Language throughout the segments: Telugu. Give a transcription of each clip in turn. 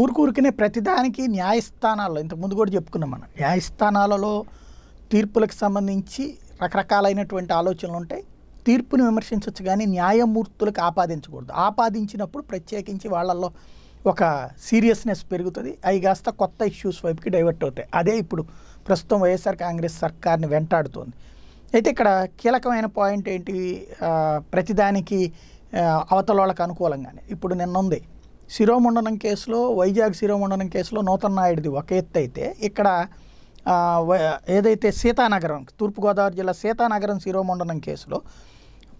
ఊరుకూరికనే ప్రతిదానికి న్యాయస్థానాల్లో ఇంతకుముందు కూడా చెప్పుకున్నాం మనం న్యాయస్థానాలలో తీర్పులకు సంబంధించి రకరకాలైనటువంటి ఆలోచనలు ఉంటాయి తీర్పును విమర్శించవచ్చు కానీ న్యాయమూర్తులకు ఆపాదించకూడదు ఆపాదించినప్పుడు ప్రత్యేకించి వాళ్ళల్లో ఒక సీరియస్నెస్ పెరుగుతుంది అవి కాస్త కొత్త ఇష్యూస్ వైపుకి డైవర్ట్ అవుతాయి అదే ఇప్పుడు ప్రస్తుతం వైఎస్ఆర్ కాంగ్రెస్ సర్కార్ని వెంటాడుతోంది అయితే ఇక్కడ కీలకమైన పాయింట్ ఏంటి ప్రతిదానికి అవతల వాళ్ళకు అనుకూలంగానే ఇప్పుడు నిన్న ఉంది శిరోముండనం కేసులో వైజాగ్ శిరోముండనం కేసులో నూతన నాయుడిది ఒక ఎత్తు అయితే ఇక్కడ ఏదైతే సీతానగరం తూర్పుగోదావరి జిల్లా సీతానగరం శిరోముండనం కేసులో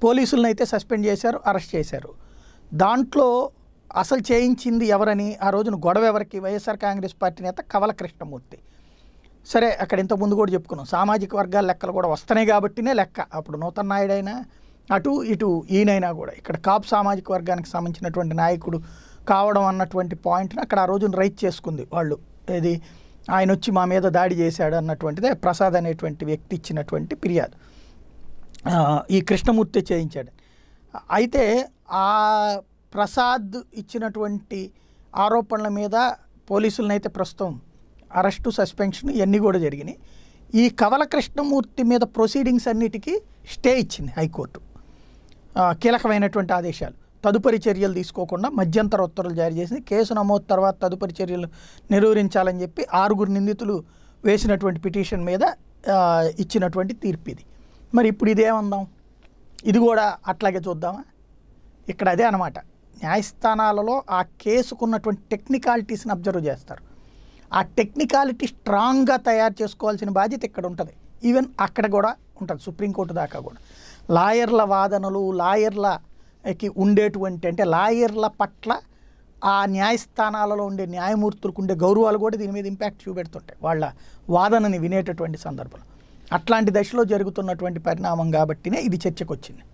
పోలీసులను అయితే సస్పెండ్ చేశారు అరెస్ట్ చేశారు దాంట్లో అసలు చేయించింది ఎవరని ఆ రోజున గొడవ ఎవరికి వైఎస్ఆర్ కాంగ్రెస్ పార్టీ నేత కవల కృష్ణమూర్తి సరే అక్కడ ఇంతకుముందు కూడా చెప్పుకున్నాం సామాజిక వర్గాల లెక్కలు కూడా వస్తున్నాయి కాబట్టినే లెక్క అప్పుడు నూతన నాయుడైనా అటు ఇటు ఈయనైనా కూడా ఇక్కడ కాపు సామాజిక వర్గానికి సంబంధించినటువంటి నాయకుడు కావడం అన్నటువంటి పాయింట్ని అక్కడ ఆ రోజున రైట్ చేసుకుంది వాళ్ళు ఇది ఆయన వచ్చి మా మీద దాడి చేశాడు అన్నటువంటిదే ప్రసాద్ అనేటువంటి వ్యక్తి ఇచ్చినటువంటి ఫిర్యాదు ఈ కృష్ణమూర్తి చేయించాడు అయితే ఆ ప్రసాద్ ఇచ్చినటువంటి ఆరోపణల మీద పోలీసులను అయితే ప్రస్తుతం అరెస్టు సస్పెన్షన్ ఇవన్నీ కూడా జరిగినాయి ఈ కవల కృష్ణమూర్తి మీద ప్రొసీడింగ్స్ అన్నిటికీ స్టే ఇచ్చింది హైకోర్టు కీలకమైనటువంటి ఆదేశాలు తదుపరి చర్యలు తీసుకోకుండా మధ్యంతర ఉత్తర్వులు జారీ చేసింది కేసు నమోదు తర్వాత తదుపరి చర్యలు నిర్వహించాలని చెప్పి ఆరుగురు నిందితులు వేసినటువంటి పిటిషన్ మీద ఇచ్చినటువంటి తీర్పు ఇది మరి ఇప్పుడు ఇదేమందాం ఇది కూడా అట్లాగే చూద్దామా ఇక్కడ అదే అనమాట న్యాయస్థానాలలో ఆ కేసుకున్నటువంటి టెక్నికాలిటీస్ని అబ్జర్వ్ చేస్తారు ఆ టెక్నికాలిటీ స్ట్రాంగ్గా తయారు చేసుకోవాల్సిన బాధ్యత ఇక్కడ ఉంటుంది ఈవెన్ అక్కడ కూడా ఉంటుంది సుప్రీంకోర్టు దాకా కూడా లాయర్ల వాదనలు లాయర్ల కి ఉండేటువంటి అంటే లాయర్ల పట్ల ఆ న్యాయస్థానాలలో ఉండే న్యాయమూర్తులకు ఉండే గౌరవాలు కూడా దీని మీద ఇంపాక్ట్ చూపెడుతుంటాయి వాళ్ళ వాదనని వినేటటువంటి సందర్భంలో అట్లాంటి దశలో జరుగుతున్నటువంటి పరిణామం కాబట్టినే ఇది చర్చకు వచ్చింది